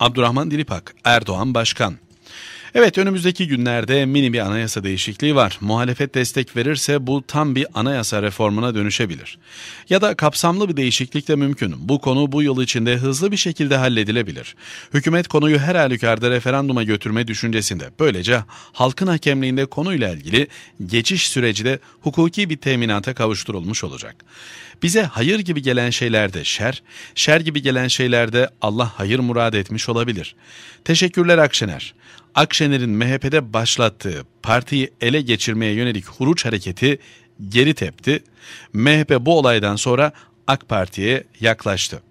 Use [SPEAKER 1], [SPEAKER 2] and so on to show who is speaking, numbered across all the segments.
[SPEAKER 1] Abdurrahman Dilipak, Erdoğan Başkan Evet önümüzdeki günlerde mini bir anayasa değişikliği var. Muhalefet destek verirse bu tam bir anayasa reformuna dönüşebilir. Ya da kapsamlı bir değişiklik de mümkün. Bu konu bu yıl içinde hızlı bir şekilde halledilebilir. Hükümet konuyu her halükarda referanduma götürme düşüncesinde. Böylece halkın hakemliğinde konuyla ilgili geçiş süreci de hukuki bir teminata kavuşturulmuş olacak. Bize hayır gibi gelen şeylerde şer, şer gibi gelen şeylerde Allah hayır murad etmiş olabilir. Teşekkürler Akşener. Akşener'in MHP'de başlattığı partiyi ele geçirmeye yönelik huruç hareketi geri tepti. MHP bu olaydan sonra AK Parti'ye yaklaştı.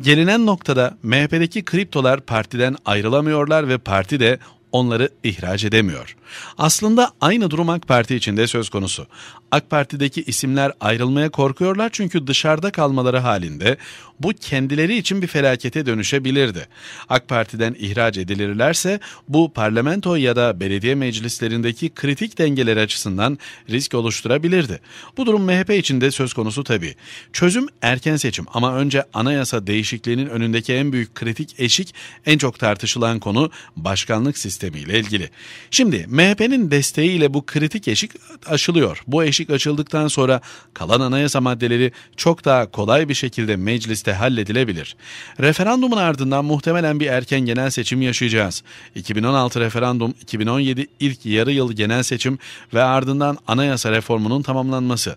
[SPEAKER 1] Gelinen noktada MHP'deki kriptolar partiden ayrılamıyorlar ve parti de onları ihraç edemiyor. Aslında aynı durum AK Parti içinde söz konusu. AK Parti'deki isimler ayrılmaya korkuyorlar çünkü dışarıda kalmaları halinde bu kendileri için bir felakete dönüşebilirdi. AK Parti'den ihraç edilirlerse bu parlamento ya da belediye meclislerindeki kritik dengeler açısından risk oluşturabilirdi. Bu durum MHP için de söz konusu tabii. Çözüm erken seçim ama önce anayasa değişikliğinin önündeki en büyük kritik eşik en çok tartışılan konu başkanlık sistemiyle ilgili. Şimdi MHP'nin desteğiyle bu kritik eşik aşılıyor. Bu eşik açıldıktan sonra kalan anayasa maddeleri çok daha kolay bir şekilde mecliste süreçte halledilebilir. Referandumun ardından muhtemelen bir erken genel seçim yaşayacağız. 2016 referandum, 2017 ilk yarı yıl genel seçim ve ardından anayasa reformunun tamamlanması.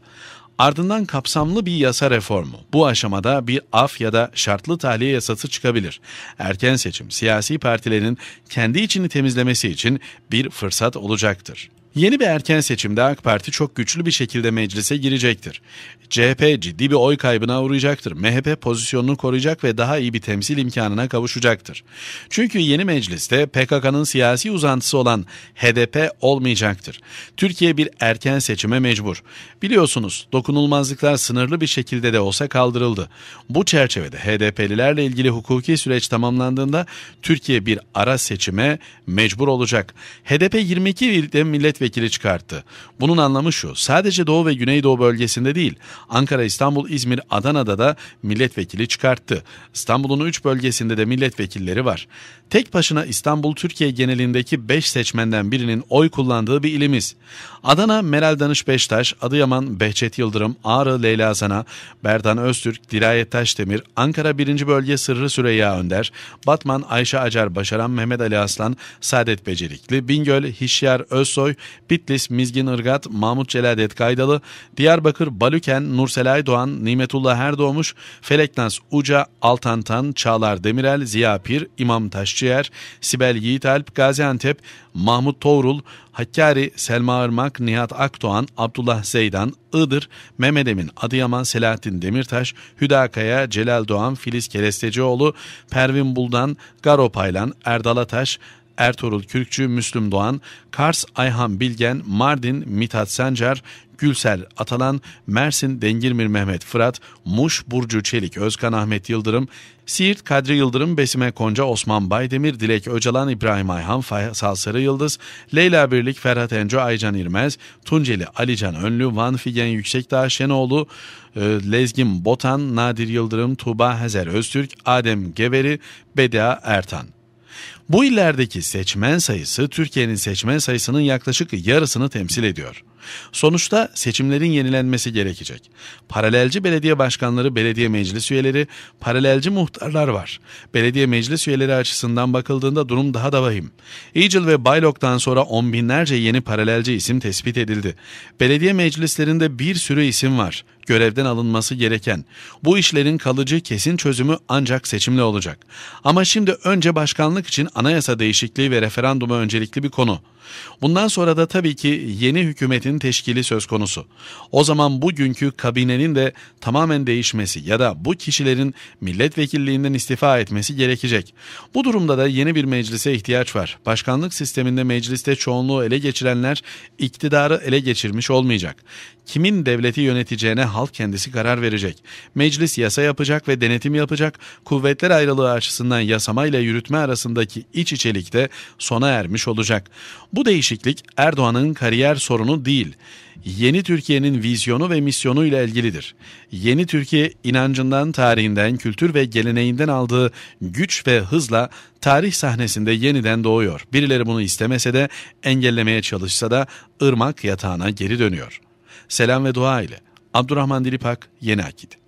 [SPEAKER 1] Ardından kapsamlı bir yasa reformu. Bu aşamada bir af ya da şartlı tahliye yasası çıkabilir. Erken seçim siyasi partilerin kendi içini temizlemesi için bir fırsat olacaktır. Yeni bir erken seçimde AK Parti çok güçlü bir şekilde meclise girecektir. CHP ciddi bir oy kaybına uğrayacaktır. MHP pozisyonunu koruyacak ve daha iyi bir temsil imkanına kavuşacaktır. Çünkü yeni mecliste PKK'nın siyasi uzantısı olan HDP olmayacaktır. Türkiye bir erken seçime mecbur. Biliyorsunuz dokunulmazlıklar sınırlı bir şekilde de olsa kaldırıldı. Bu çerçevede HDP'lilerle ilgili hukuki süreç tamamlandığında Türkiye bir ara seçime mecbur olacak. HDP 22 ilde milletvekili milletvekili çıkarttı. Bunun anlamı şu, sadece Doğu ve Güneydoğu bölgesinde değil, Ankara, İstanbul, İzmir, Adana'da da milletvekili çıkarttı. İstanbul'un 3 bölgesinde de milletvekilleri var. Tek başına İstanbul Türkiye genelindeki 5 seçmenden birinin oy kullandığı bir ilimiz. Adana, Meral Danış Beştaş, Adıyaman, Behçet Yıldırım, Ağrı, Leyla Zana, Berdan Öztürk, Dirayet Taşdemir, Ankara 1. Bölge Sırrı Süreyya Önder, Batman Ayşe Acar Başaran, Mehmet Ali Aslan, Saadet Becerikli, Bingöl, Hişyar Özsoy, Bitlis, Mizgin Irgat, Mahmut Celadet Kaydalı, Diyarbakır, Balüken, Nurselay Doğan, Nimetullah Erdoğmuş, Feleknaz Uca, Altantan, Çağlar Demirel, Ziya Pir, İmam Taşçıyer, Sibel Yiğitalp, Gaziantep, Mahmut Toğrul, Hakkari, Selma Irmak, Nihat Akdoğan, Abdullah Zeydan, Iğdır, Mehmet Emin, Adıyaman, Selahattin Demirtaş, Hüdakaya, Celal Doğan, Filiz Kerestecioğlu, Pervin Buldan, Garo Paylan, Erdal Ataş, Ertuğrul Kürkçü, Müslüm Doğan, Kars Ayhan Bilgen, Mardin Mithat Sencer, Gülsel Atalan, Mersin Dengirmir Mehmet Fırat, Muş Burcu Çelik Özkan Ahmet Yıldırım, Siirt Kadri Yıldırım, Besime Konca Osman Baydemir, Dilek Öcalan, İbrahim Ayhan, Faysal Sarı Yıldız, Leyla Birlik, Ferhat Enco, Aycan İrmez, Tunceli Alican Önlü, Van Figen Yüksekdağ, Şenoğlu, e, Lezgin Botan, Nadir Yıldırım, Tuba Hezer Öztürk, Adem Geveri, Beda Ertan. Bu illerdeki seçmen sayısı Türkiye'nin seçmen sayısının yaklaşık yarısını temsil ediyor. Sonuçta seçimlerin yenilenmesi gerekecek. Paralelci belediye başkanları, belediye meclis üyeleri, paralelci muhtarlar var. Belediye meclis üyeleri açısından bakıldığında durum daha da vahim. Eagle ve Baylok'tan sonra on binlerce yeni paralelci isim tespit edildi. Belediye meclislerinde bir sürü isim var görevden alınması gereken bu işlerin kalıcı kesin çözümü ancak seçimle olacak. Ama şimdi önce başkanlık için anayasa değişikliği ve referandumu öncelikli bir konu. Bundan sonra da tabii ki yeni hükümetin teşkili söz konusu. O zaman bugünkü kabinenin de tamamen değişmesi ya da bu kişilerin milletvekilliğinden istifa etmesi gerekecek. Bu durumda da yeni bir meclise ihtiyaç var. Başkanlık sisteminde mecliste çoğunluğu ele geçirenler iktidarı ele geçirmiş olmayacak. Kimin devleti yöneteceğine halk kendisi karar verecek. Meclis yasa yapacak ve denetim yapacak. Kuvvetler ayrılığı açısından yasama ile yürütme arasındaki iç içelikte sona ermiş olacak. Bu değişiklik Erdoğan'ın kariyer sorunu değil. Yeni Türkiye'nin vizyonu ve misyonu ile ilgilidir. Yeni Türkiye inancından, tarihinden, kültür ve geleneğinden aldığı güç ve hızla tarih sahnesinde yeniden doğuyor. Birileri bunu istemese de engellemeye çalışsa da ırmak yatağına geri dönüyor. Selam ve dua ile Abdurrahman Dilipak, Yeni Akit.